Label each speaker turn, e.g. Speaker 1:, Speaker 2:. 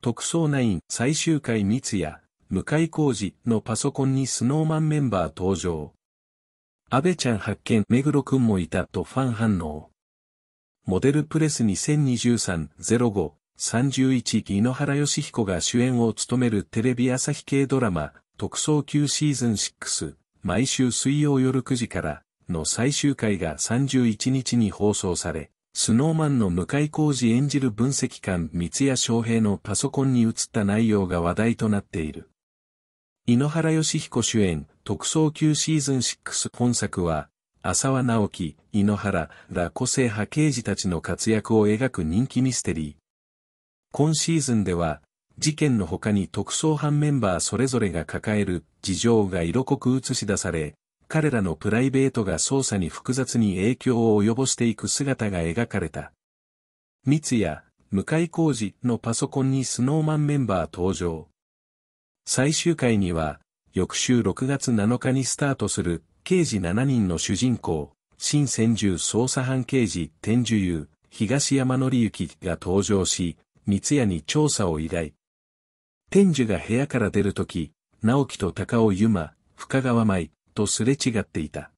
Speaker 1: 特捜9最終回三谷、向井浩二のパソコンにスノーマンメンバー登場。安倍ちゃん発見、目黒くんもいたとファン反応。モデルプレス2023-05-31井ノ原義彦が主演を務めるテレビ朝日系ドラマ、特捜9シーズン6、毎週水曜夜9時からの最終回が31日に放送され、スノーマンの向井康二演じる分析官三谷翔平のパソコンに映った内容が話題となっている。井ノ原義彦主演、特捜級シーズン6本作は、浅輪直樹、井ノ原ら個性派刑事たちの活躍を描く人気ミステリー。今シーズンでは、事件の他に特捜班メンバーそれぞれが抱える事情が色濃く映し出され、彼らのプライベートが捜査に複雑に影響を及ぼしていく姿が描かれた。三谷、向井浩二のパソコンにスノーマンメンバー登場。最終回には、翌週6月7日にスタートする、刑事7人の主人公、新専従捜査班刑事天寿優、東山則之が登場し、三谷に調査を依頼。天寿が部屋から出るとき、直樹と高尾由ま、深川舞、とすれ違っていた。